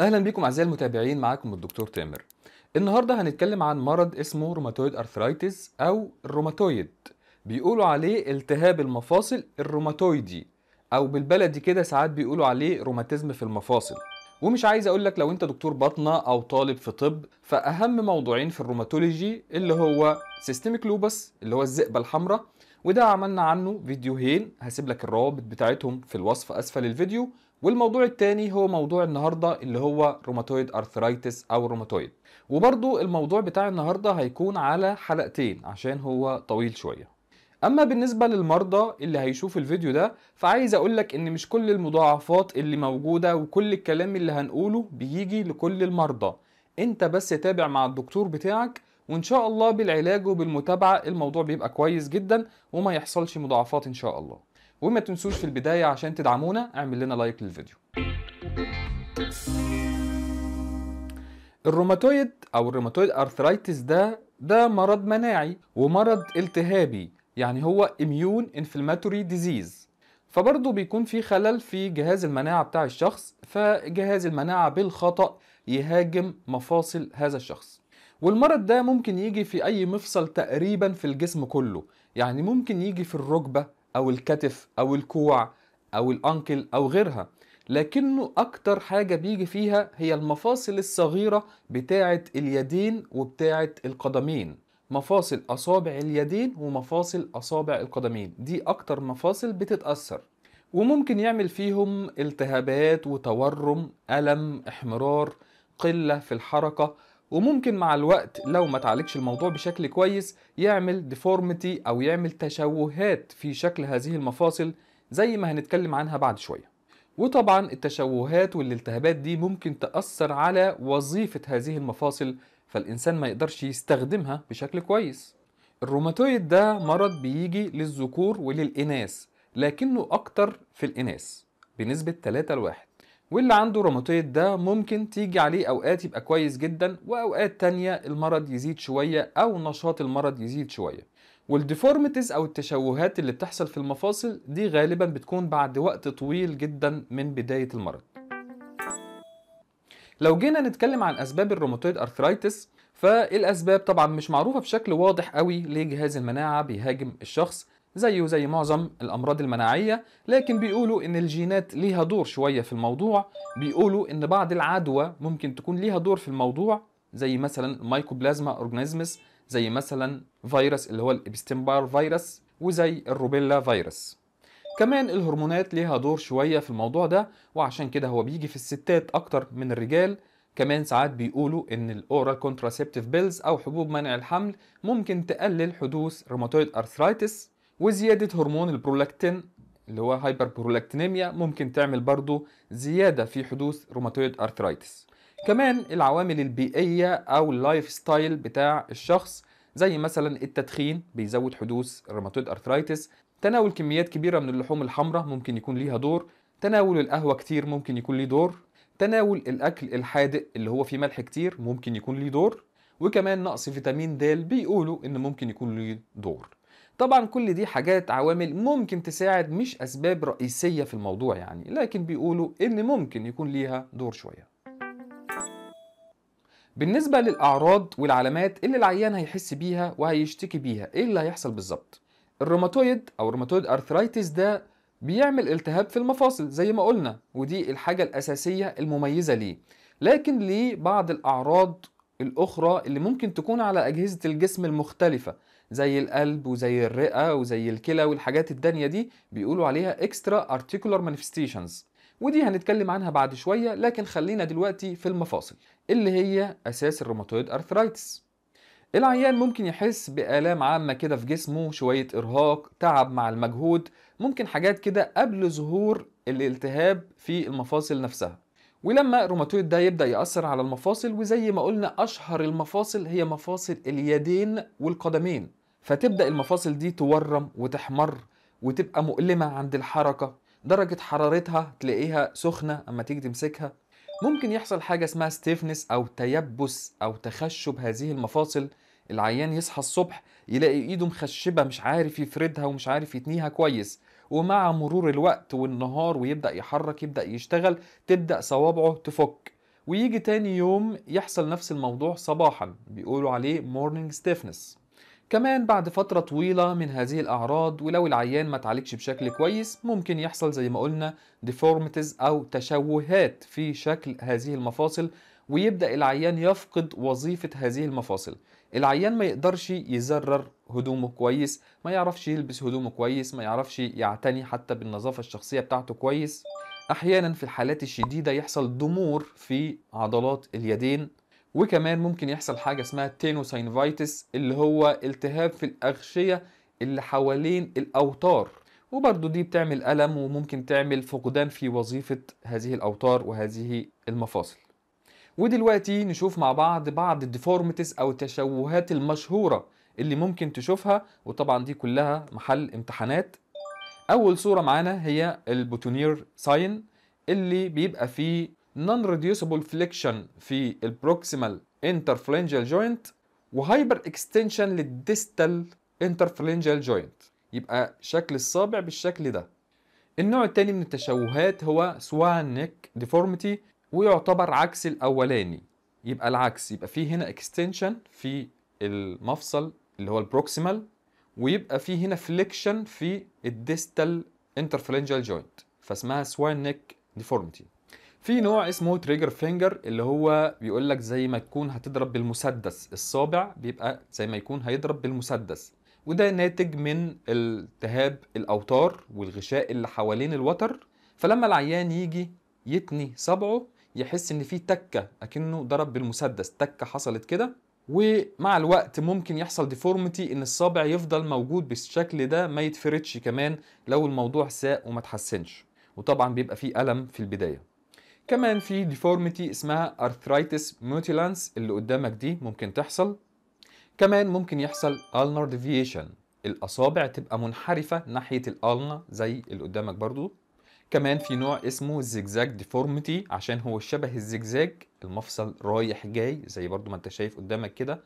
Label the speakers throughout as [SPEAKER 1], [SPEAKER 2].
[SPEAKER 1] اهلا بيكم اعزائي المتابعين معاكم الدكتور تامر النهارده هنتكلم عن مرض اسمه روماتويد ارثرايتس او الروماتويد بيقولوا عليه التهاب المفاصل الروماتويدي او بالبلدي كده ساعات بيقولوا عليه روماتيزم في المفاصل ومش عايز اقول لك لو انت دكتور باطنه او طالب في طب فاهم موضوعين في الروماتولوجي اللي هو سيستميك لوبس اللي هو الزئبه الحمراء وده عملنا عنه فيديوهين هسيب لك الروابط بتاعتهم في الوصف اسفل الفيديو والموضوع الثاني هو موضوع النهارده اللي هو روماتويد ارثرايتس او روماتويد وبرضو الموضوع بتاع النهارده هيكون على حلقتين عشان هو طويل شويه اما بالنسبه للمرضى اللي هيشوف الفيديو ده فعايز اقولك ان مش كل المضاعفات اللي موجوده وكل الكلام اللي هنقوله بيجي لكل المرضى انت بس تابع مع الدكتور بتاعك وان شاء الله بالعلاج وبالمتابعه الموضوع بيبقى كويس جدا وما يحصلش مضاعفات ان شاء الله وما تنسوش في البداية عشان تدعمونا اعمل لنا لايك للفيديو الروماتويد او الروماتويد ارثرايتس ده ده مرض مناعي ومرض التهابي يعني هو اميون انفلاماتوري ديزيز فبرضه بيكون في خلل في جهاز المناعة بتاع الشخص فجهاز المناعة بالخطأ يهاجم مفاصل هذا الشخص والمرض ده ممكن يجي في أي مفصل تقريبا في الجسم كله يعني ممكن يجي في الركبة او الكتف او الكوع او الانكل او غيرها لكنه اكتر حاجه بيجي فيها هي المفاصل الصغيره بتاعه اليدين وبتاعه القدمين مفاصل اصابع اليدين ومفاصل اصابع القدمين دي اكتر مفاصل بتتاثر وممكن يعمل فيهم التهابات وتورم الم احمرار قله في الحركه وممكن مع الوقت لو ما تعالجش الموضوع بشكل كويس يعمل ديفورميتي او يعمل تشوهات في شكل هذه المفاصل زي ما هنتكلم عنها بعد شويه وطبعا التشوهات والالتهابات دي ممكن تأثر على وظيفة هذه المفاصل فالإنسان ما يقدرش يستخدمها بشكل كويس الروماتويد ده مرض بيجي للذكور وللإناث لكنه أكتر في الإناث بنسبة 3 لواحد واللي عنده روماتويد ده ممكن تيجي عليه اوقات يبقى كويس جدا واوقات تانية المرض يزيد شوية او نشاط المرض يزيد شوية والديفورميتيز او التشوهات اللي بتحصل في المفاصل دي غالبا بتكون بعد وقت طويل جدا من بداية المرض لو جينا نتكلم عن اسباب الروماتويد ارثرايتس فالاسباب طبعا مش معروفه بشكل واضح قوي ليه جهاز المناعه بيهاجم الشخص زيه زي معظم الأمراض المناعية لكن بيقولوا إن الجينات ليها دور شوية في الموضوع بيقولوا إن بعض العدوى ممكن تكون ليها دور في الموضوع زي مثلا مايكوبلازما أورجانيزمس زي مثلا فيروس اللي هو الابستمبار فيروس وزي الروبيلا فيروس كمان الهرمونات ليها دور شوية في الموضوع ده وعشان كده هو بيجي في الستات أكتر من الرجال كمان ساعات بيقولوا ان الاورال كونتراسبتيف بيلز او حبوب منع الحمل ممكن تقلل حدوث روماتويد ارثرايتس وزيادة هرمون البرولاكتين اللي هو هايبر برولاكتينيميا ممكن تعمل برضو زيادة في حدوث روماتويد أرثرايتس كمان العوامل البيئية أو اللايف ستايل بتاع الشخص زي مثلا التدخين بيزود حدوث روماتويد أرثرايتس تناول كميات كبيرة من اللحوم الحمراء ممكن يكون ليها دور تناول القهوة كتير ممكن يكون ليه دور تناول الأكل الحادق اللي هو فيه ملح كتير ممكن يكون ليه دور وكمان نقص فيتامين د بيقولوا إن ممكن يكون ليه دور طبعا كل دي حاجات عوامل ممكن تساعد مش أسباب رئيسية في الموضوع يعني لكن بيقولوا إن ممكن يكون ليها دور شوية بالنسبة للأعراض والعلامات اللي العيان هيحس بيها وهيشتكي بيها إيه اللي هيحصل بالظبط الروماتويد أو الروماتويد أرثرايتس ده بيعمل التهاب في المفاصل زي ما قلنا ودي الحاجة الأساسية المميزة ليه لكن ليه بعض الأعراض الأخرى اللي ممكن تكون على أجهزة الجسم المختلفة زي القلب وزي الرئه وزي الكلى والحاجات التانيه دي بيقولوا عليها extra articular manifestations ودي هنتكلم عنها بعد شويه لكن خلينا دلوقتي في المفاصل اللي هي اساس الروماتويد ارثرايتس العيان ممكن يحس بآلام عامة كده في جسمه شوية إرهاق تعب مع المجهود ممكن حاجات كده قبل ظهور الالتهاب في المفاصل نفسها ولما الروماتويد ده يبدأ يأثر على المفاصل وزي ما قلنا أشهر المفاصل هي مفاصل اليدين والقدمين فتبدأ المفاصل دي تورم وتحمر وتبقى مؤلمة عند الحركة درجة حرارتها تلاقيها سخنة أما تيجي تمسكها ممكن يحصل حاجة اسمها ستيفنس أو تيبس أو تخشب هذه المفاصل العيان يصحى الصبح يلاقي ايده مخشبة مش عارف يفردها ومش عارف يتنيها كويس ومع مرور الوقت والنهار ويبدأ يحرك يبدأ يشتغل تبدأ صوابعه تفك ويجي تاني يوم يحصل نفس الموضوع صباحا بيقولوا عليه مورنينج ستيفنس كمان بعد فترة طويلة من هذه الأعراض ولو العيان ما تعالجش بشكل كويس ممكن يحصل زي ما قلنا ديفورمتز أو تشوهات في شكل هذه المفاصل ويبدأ العيان يفقد وظيفة هذه المفاصل العيان ما يقدرش يزرر هدومه كويس ما يعرفش يلبس هدومه كويس ما يعرفش يعتني حتى بالنظافة الشخصية بتاعته كويس أحيانا في الحالات الشديدة يحصل ضمور في عضلات اليدين وكمان ممكن يحصل حاجه اسمها تينوساينفيتس اللي هو التهاب في الاغشيه اللي حوالين الاوتار وبرضه دي بتعمل ألم وممكن تعمل فقدان في وظيفة هذه الأوتار وهذه المفاصل ودلوقتي نشوف مع بعض بعض الديفورمتس أو التشوهات المشهورة اللي ممكن تشوفها وطبعا دي كلها محل امتحانات أول صورة معانا هي البوتونير ساين اللي بيبقى فيه نون ريديوسبل فليكشن في البروكسيمال انترفلينجال جوينت وهايبر اكستنشن للديستال انترفلينجال جوينت يبقى شكل الصابع بالشكل ده النوع الثاني من التشوهات هو سوان نيك ديفورميتي ويعتبر عكس الاولاني يبقى العكس يبقى في هنا اكستنشن في المفصل اللي هو البروكسيمال ويبقى في هنا فليكشن في الديستال انترفلينجال جوينت فاسمها سوان نيك ديفورميتي في نوع اسمه تريجر فينجر اللي هو بيقول لك زي ما تكون هتضرب بالمسدس الصابع بيبقى زي ما يكون هيضرب بالمسدس وده ناتج من التهاب الاوتار والغشاء اللي حوالين الوتر فلما العيان يجي يتني صبعه يحس ان في تكه اكنه ضرب بالمسدس تكه حصلت كده ومع الوقت ممكن يحصل ديفورميتي ان الصابع يفضل موجود بالشكل ده ما يتفردش كمان لو الموضوع ساء وما تحسنش وطبعا بيبقى فيه الم في البدايه كمان في ديفورميتي اسمها ارثرايتس موتيلانس اللي قدامك دي ممكن تحصل كمان ممكن يحصل ulnar ديفيشن الأصابع تبقى منحرفة ناحية الألنا زي اللي قدامك برضو كمان في نوع اسمه زجزاج ديفورميتي عشان هو شبه الزجزاج المفصل رايح جاي زي برضو ما انت شايف قدامك كده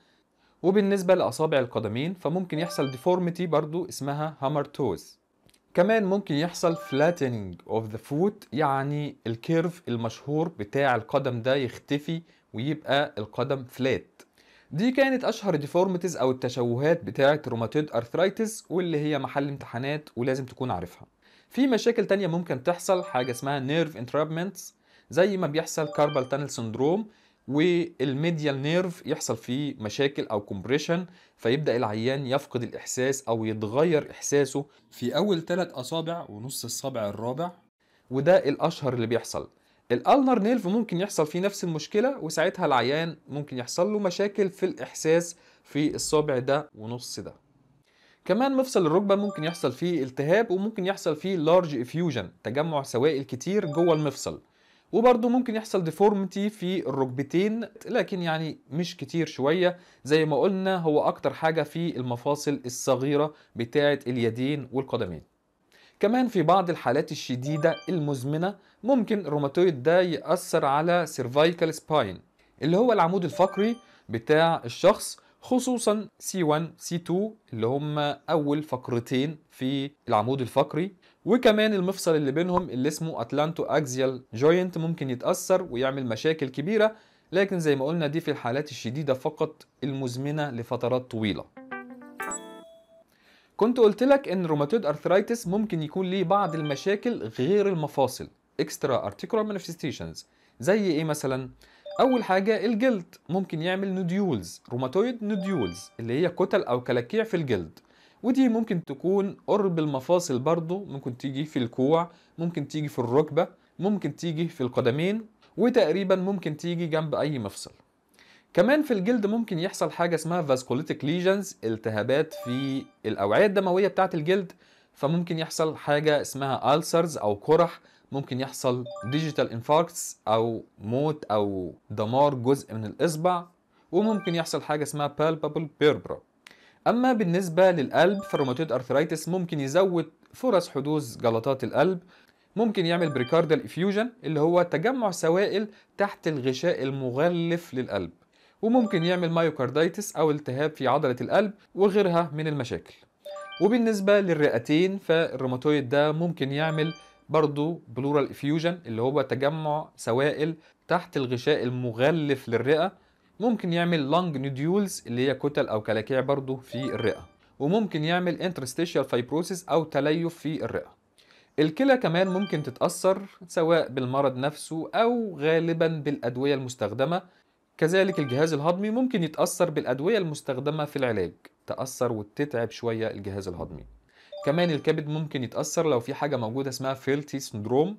[SPEAKER 1] وبالنسبة لأصابع القدمين فممكن يحصل ديفورميتي برضو اسمها هامر توز كمان ممكن يحصل flattening of the foot يعني الكيرف المشهور بتاع القدم ده يختفي ويبقى القدم فلات دي كانت اشهر deformities او التشوهات بتاعه روماتويد ارثرايتس واللي هي محل امتحانات ولازم تكون عارفها في مشاكل تانية ممكن تحصل حاجه اسمها نيرف انترابمنتس زي ما بيحصل كاربال تانل سندروم والميديال نيرف يحصل فيه مشاكل او كومبريشن فيبدا العيان يفقد الاحساس او يتغير احساسه في اول ثلاث اصابع ونص الصابع الرابع وده الاشهر اللي بيحصل الالنر نيرف ممكن يحصل فيه نفس المشكله وساعتها العيان ممكن يحصل له مشاكل في الاحساس في الصابع ده ونص ده كمان مفصل الركبه ممكن يحصل فيه التهاب وممكن يحصل فيه لارج افيوجن تجمع سوائل كتير جوه المفصل وبرضه ممكن يحصل ديفورمتي في الركبتين لكن يعني مش كتير شوية زي ما قلنا هو أكتر حاجة في المفاصل الصغيرة بتاعة اليدين والقدمين كمان في بعض الحالات الشديدة المزمنة ممكن الروماتويد ده يأثر على سيرفايكال سباين اللي هو العمود الفقري بتاع الشخص خصوصا C1 C2 اللي هم أول فقرتين في العمود الفقري وكمان المفصل اللي بينهم اللي اسمه اتلانتو اكزيال جوينت ممكن يتاثر ويعمل مشاكل كبيره لكن زي ما قلنا دي في الحالات الشديده فقط المزمنه لفترات طويله كنت قلت لك ان روماتويد ارثرايتس ممكن يكون ليه بعض المشاكل غير المفاصل اكسترا ارتيكولار مانيفستيشنز زي ايه مثلا اول حاجه الجلد ممكن يعمل نوديولز روماتويد نوديولز اللي هي كتل او كلاكيع في الجلد ودي ممكن تكون قرب المفاصل برضو ممكن تيجي في الكوع ممكن تيجي في الركبة ممكن تيجي في القدمين وتقريبا ممكن تيجي جنب أي مفصل كمان في الجلد ممكن يحصل حاجة اسمها فاسكوليتك ليجنز التهابات في الأوعية الدموية بتاعة الجلد فممكن يحصل حاجة اسمها ألسرز أو قرح ممكن يحصل ديجيتال انفاركتس أو موت أو دمار جزء من الإصبع وممكن يحصل حاجة اسمها palpable purpura أما بالنسبة للقلب فالروماتويد أرثرايتس ممكن يزود فرص حدوث جلطات القلب ممكن يعمل بريكاردال افيوجن اللي هو تجمع سوائل تحت الغشاء المغلف للقلب وممكن يعمل مايوكاردايتس او التهاب في عضلة القلب وغيرها من المشاكل وبالنسبة للرئتين فالروماتويد ده ممكن يعمل برضه بلورال افيوجن اللي هو تجمع سوائل تحت الغشاء المغلف للرئة ممكن يعمل لونج نوديولز اللي هي كتل او كلاكيع برضه في الرئه وممكن يعمل انترستيشال فايبروسيس او تليف في الرئه الكلى كمان ممكن تتأثر سواء بالمرض نفسه أو غالبا بالأدوية المستخدمة كذلك الجهاز الهضمي ممكن يتأثر بالأدوية المستخدمة في العلاج تأثر وتتعب شوية الجهاز الهضمي كمان الكبد ممكن يتأثر لو في حاجة موجودة اسمها فيلتي سندروم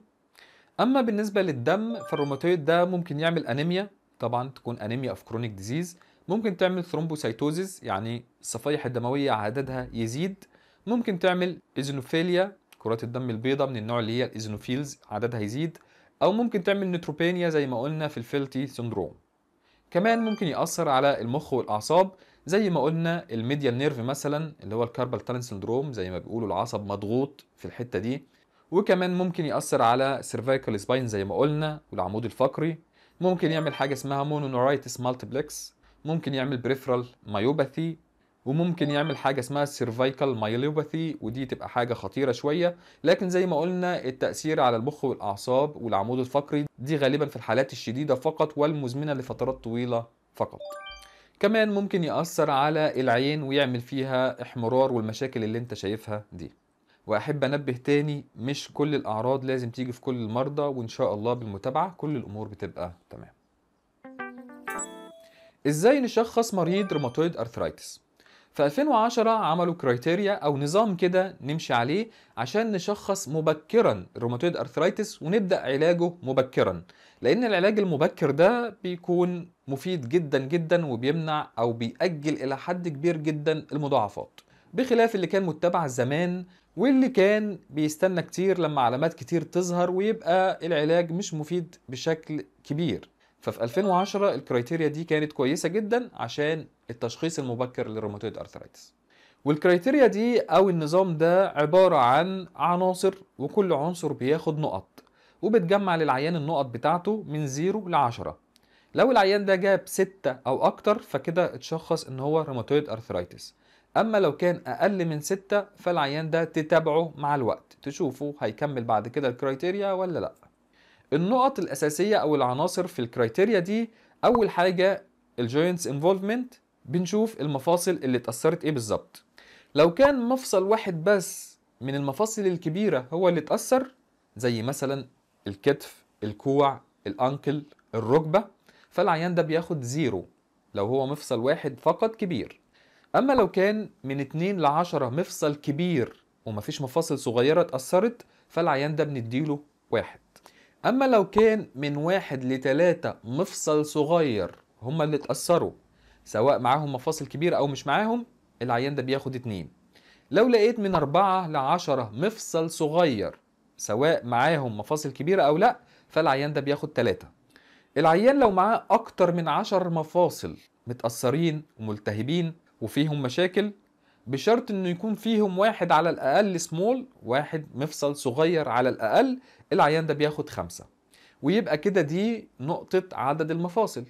[SPEAKER 1] أما بالنسبة للدم فالروماتويد ده ممكن يعمل أنيميا طبعا تكون انيميا اوف كرونيك ديزيز ممكن تعمل ثرومبوسيتوزيس يعني الصفائح الدمويه عددها يزيد ممكن تعمل ايزينوفيليا كرات الدم البيضاء من النوع اللي هي الايزنوفيلز عددها يزيد او ممكن تعمل نيتروبينيا زي ما قلنا في الفيلتي سندروم كمان ممكن يأثر على المخ والأعصاب زي ما قلنا الميديا نيرف مثلا اللي هو الكاربال تالن سندروم زي ما بيقولوا العصب مضغوط في الحتة دي وكمان ممكن يأثر على سيرفايكال سباين زي ما قلنا والعمود الفقري ممكن يعمل حاجه اسمها مونونورايتس مالتيبلكس ممكن يعمل بريفرال مايوباثي وممكن يعمل حاجه اسمها سيرفايكال مايلوباثي ودي تبقى حاجه خطيره شويه لكن زي ما قلنا التاثير على المخ والاعصاب والعمود الفقري دي غالبا في الحالات الشديده فقط والمزمنه لفترات طويله فقط كمان ممكن يأثر على العين ويعمل فيها احمرار والمشاكل اللي انت شايفها دي واحب انبه تاني مش كل الاعراض لازم تيجي في كل المرضى وان شاء الله بالمتابعه كل الامور بتبقى تمام ازاي نشخص مريض روماتويد ارثرايتس في 2010 عملوا كرايتيريا او نظام كده نمشي عليه عشان نشخص مبكرا الروماتويد ارثرايتس ونبدا علاجه مبكرا لان العلاج المبكر ده بيكون مفيد جدا جدا وبيمنع او بيأجل الى حد كبير جدا المضاعفات بخلاف اللي كان متبع زمان واللي كان بيستنى كتير لما علامات كتير تظهر ويبقى العلاج مش مفيد بشكل كبير ففي 2010 الكرايتيريا دي كانت كويسة جدا عشان التشخيص المبكر للروماتويد أرثرايتس والكرايتيريا دي أو النظام ده عبارة عن عناصر وكل عنصر بياخد نقط وبتجمع للعيان النقط بتاعته من 0 ل 10 لو العيان ده جاب 6 أو أكتر فكده اتشخص إن هو روماتويد أرثرايتس أما لو كان أقل من ستة فالعيان ده تتابعه مع الوقت تشوفه هيكمل بعد كده الكرايتيريا ولا لأ النقط الأساسية أو العناصر في الكرايتيريا دي أول حاجة الجوينتس انفولفمنت بنشوف المفاصل اللي اتأثرت إيه بالظبط لو كان مفصل واحد بس من المفاصل الكبيرة هو اللي اتأثر زي مثلا الكتف الكوع الأنكل الركبة فالعيان ده بياخد زيرو لو هو مفصل واحد فقط كبير اما لو كان من 2 ل 10 مفصل كبير ومفيش مفاصل صغيره اتاثرت فالعيان ده بنديله واحد اما لو كان من واحد لتلاتة مفصل صغير هما اللي اتاثروا سواء معاهم مفاصل كبيره او مش معاهم العيان ده بياخد اتنين لو لقيت من أربعة لعشرة مفصل صغير سواء معاهم مفاصل كبيرة أو لأ فالعيان ده بياخد تلاتة العيان لو معاه أكتر من عشر مفاصل متأثرين وملتهبين وفيهم مشاكل بشرط انه يكون فيهم واحد على الاقل سمول واحد مفصل صغير على الاقل العيان ده بياخد خمسة ويبقى كده دي نقطة عدد المفاصل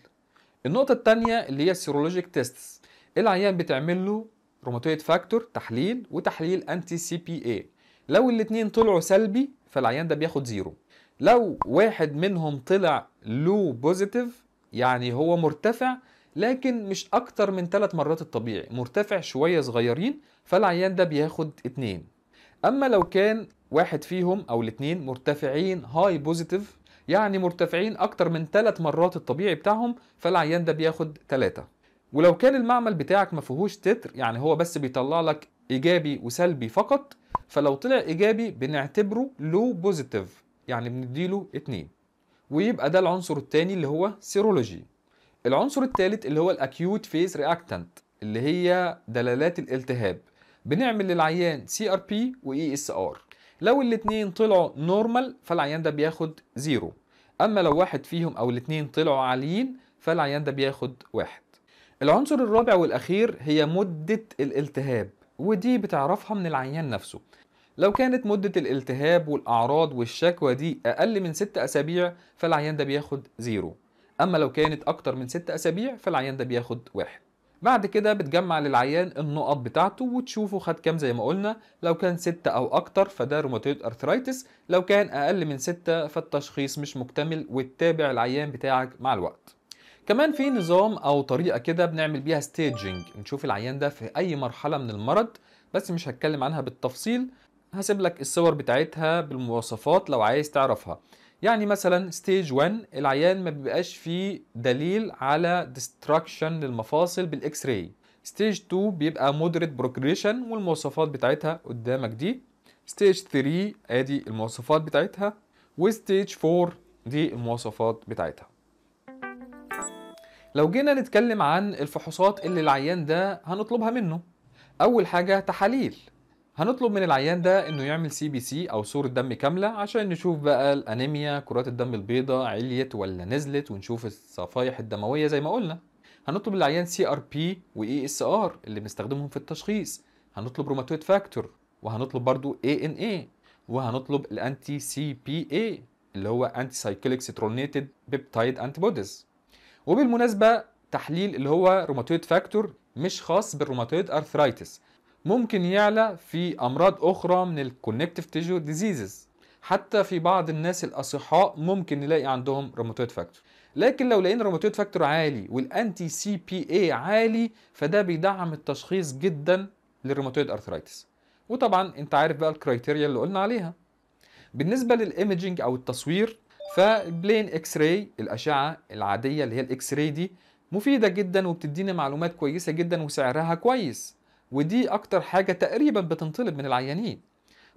[SPEAKER 1] النقطة الثانية اللي هي السيرولوجيك تيست العيان بتعمل له روماتويد فاكتور تحليل وتحليل انتي سي بي اي لو الاتنين طلعوا سلبي فالعيان ده بياخد زيرو لو واحد منهم طلع لو بوزيتيف يعني هو مرتفع لكن مش اكتر من ثلاث مرات الطبيعي مرتفع شويه صغيرين فالعيان ده بياخد اتنين اما لو كان واحد فيهم او الاتنين مرتفعين هاي بوزيتيف يعني مرتفعين اكتر من ثلاث مرات الطبيعي بتاعهم فالعيان ده بياخد ثلاثة ولو كان المعمل بتاعك ما فيهوش تتر يعني هو بس بيطلع لك ايجابي وسلبي فقط فلو طلع ايجابي بنعتبره لو بوزيتيف يعني بنديله اتنين ويبقى ده العنصر الثاني اللي هو سيرولوجي العنصر الثالث اللي هو الاكيوت فيز رياكتانت اللي هي دلالات الالتهاب بنعمل للعيان سي ار بي واي اس ار لو الاثنين طلعوا نورمال فالعيان ده بياخد زيرو اما لو واحد فيهم او الاثنين طلعوا عاليين فالعيان ده بياخد واحد العنصر الرابع والاخير هي مده الالتهاب ودي بتعرفها من العيان نفسه لو كانت مدة الالتهاب والأعراض والشكوى دي أقل من 6 أسابيع فالعيان ده بياخد زيرو اما لو كانت اكتر من ست اسابيع فالعيان ده بياخد واحد بعد كده بتجمع للعيان النقط بتاعته وتشوفه خد كام زي ما قلنا لو كان ستة أو أكتر فده روماتويد أرثرايتس لو كان أقل من ستة فالتشخيص مش مكتمل وتتابع العيان بتاعك مع الوقت كمان في نظام أو طريقة كده بنعمل بيها ستيجنج نشوف العيان ده في أي مرحلة من المرض بس مش هتكلم عنها بالتفصيل هسيب لك الصور بتاعتها بالمواصفات لو عايز تعرفها يعني مثلا ستيج 1 العيان ما بيبقاش فيه دليل على ديستراكشن للمفاصل بالاكس راي ستيج 2 بيبقى مودريت بروجريشن والمواصفات بتاعتها قدامك دي ستيج 3 ادي المواصفات بتاعتها وستيج 4 دي المواصفات بتاعتها لو جينا نتكلم عن الفحوصات اللي العيان ده هنطلبها منه اول حاجه تحاليل هنطلب من العيان ده انه يعمل سي بي سي او صوره دم كامله عشان نشوف بقى الانيميا كرات الدم البيضاء عليت ولا نزلت ونشوف الصفائح الدمويه زي ما قلنا هنطلب العيان سي ار بي واي اس ار اللي بنستخدمهم في التشخيص هنطلب روماتويد فاكتور وهنطلب برضو اي ان اي وهنطلب الانتي سي بي اي اللي هو انتي سايكليك سترونيتد بيبتايد انتي بوديز وبالمناسبه تحليل اللي هو روماتويد فاكتور مش خاص بالروماتويد ارثرايتس ممكن يعلى في أمراض أخرى من الكونكتيف تيجو ديزيزز حتى في بعض الناس الأصحاء ممكن نلاقي عندهم روماتويد فاكتور لكن لو لقينا روماتويد فاكتور عالي والانتي سي بي اي عالي فده بيدعم التشخيص جدا للروماتويد ارثرايتس وطبعا انت عارف بقى الكرايتيريا اللي قلنا عليها بالنسبه للايمجنج او التصوير فبلين اكس راي الاشعه العاديه اللي هي الاكس راي دي مفيده جدا وبتدينا معلومات كويسه جدا وسعرها كويس ودي اكتر حاجه تقريبا بتنطلب من العيانين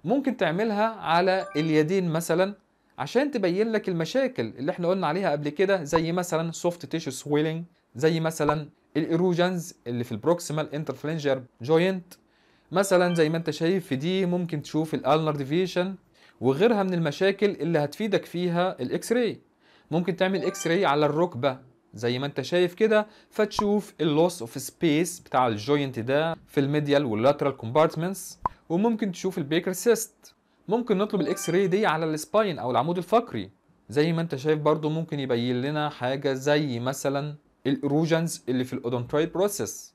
[SPEAKER 1] ممكن تعملها على اليدين مثلا عشان تبين لك المشاكل اللي احنا قلنا عليها قبل كده زي مثلا سوفت tissue سويلنج زي مثلا الايروجنز اللي في البروكسيمال انترفلنجر جوينت مثلا زي ما انت شايف في دي ممكن تشوف الالنر ديفيشن وغيرها من المشاكل اللي هتفيدك فيها الاكس راي ممكن تعمل اكس راي على الركبه زي ما انت شايف كده فتشوف اللوس اوف سبيس بتاع الجوينت ده في الميديال واللاترال كومبارتمنتس وممكن تشوف البيكر سيست ممكن نطلب الاكس راي دي على السباين او العمود الفقري زي ما انت شايف برضو ممكن يبين لنا حاجة زي مثلا الاروجنز اللي في الاودونترايد بروسيس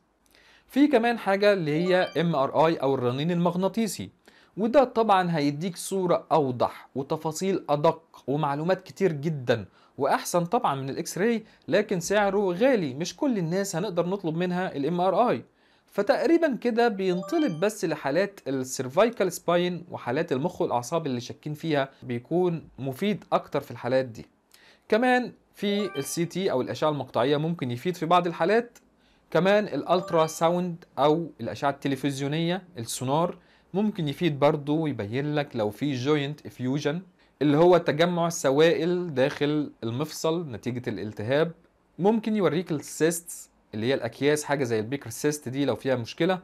[SPEAKER 1] في كمان حاجة اللي هي ام ار اي او الرنين المغناطيسي وده طبعا هيديك صورة اوضح وتفاصيل ادق ومعلومات كتير جدا واحسن طبعا من الاكس راي لكن سعره غالي مش كل الناس هنقدر نطلب منها الام ار اي فتقريبا كده بينطلب بس لحالات السيرفايكال سباين وحالات المخ والاعصاب اللي شاكين فيها بيكون مفيد اكتر في الحالات دي كمان في السي تي او الاشعه المقطعيه ممكن يفيد في بعض الحالات كمان الالترا ساوند او الاشعه التلفزيونيه السونار ممكن يفيد برضه ويبين لك لو في جوينت افيوجن اللي هو تجمع السوائل داخل المفصل نتيجة الالتهاب ممكن يوريك السيست اللي هي الاكياس حاجة زي البيكر سيست دي لو فيها مشكلة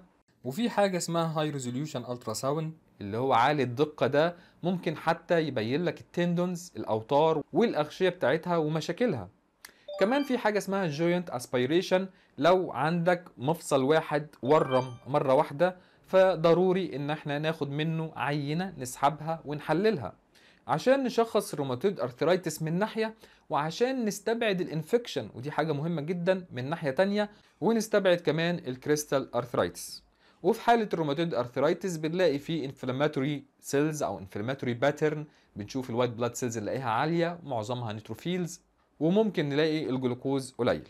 [SPEAKER 1] وفي حاجة اسمها هاي ريزوليوشن الترا ساوند اللي هو عالي الدقة ده ممكن حتى يبين لك التندونز الاوتار والاغشية بتاعتها ومشاكلها كمان في حاجة اسمها جوينت اسبيريشن لو عندك مفصل واحد ورم مرة واحدة فضروري ان احنا ناخد منه عينة نسحبها ونحللها عشان نشخص روماتويد ارثرايتس من ناحيه وعشان نستبعد الانفكشن ودي حاجه مهمه جدا من ناحيه تانية ونستبعد كمان الكريستال ارثرايتس وفي حاله الروماتويد ارثرايتس بنلاقي فيه انفلاماتوري سيلز او انفلاماتوري باترن بنشوف الوايت بلاد سيلز نلاقيها عاليه معظمها نيتروفيلز وممكن نلاقي الجلوكوز قليل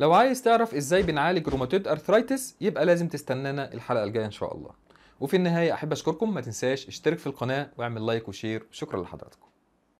[SPEAKER 1] لو عايز تعرف ازاي بنعالج روماتويد ارثرايتس يبقى لازم تستنانا الحلقه الجايه ان شاء الله وفي النهايه احب اشكركم ما تنساش اشترك في القناه واعمل لايك وشير وشكرا لحضراتكم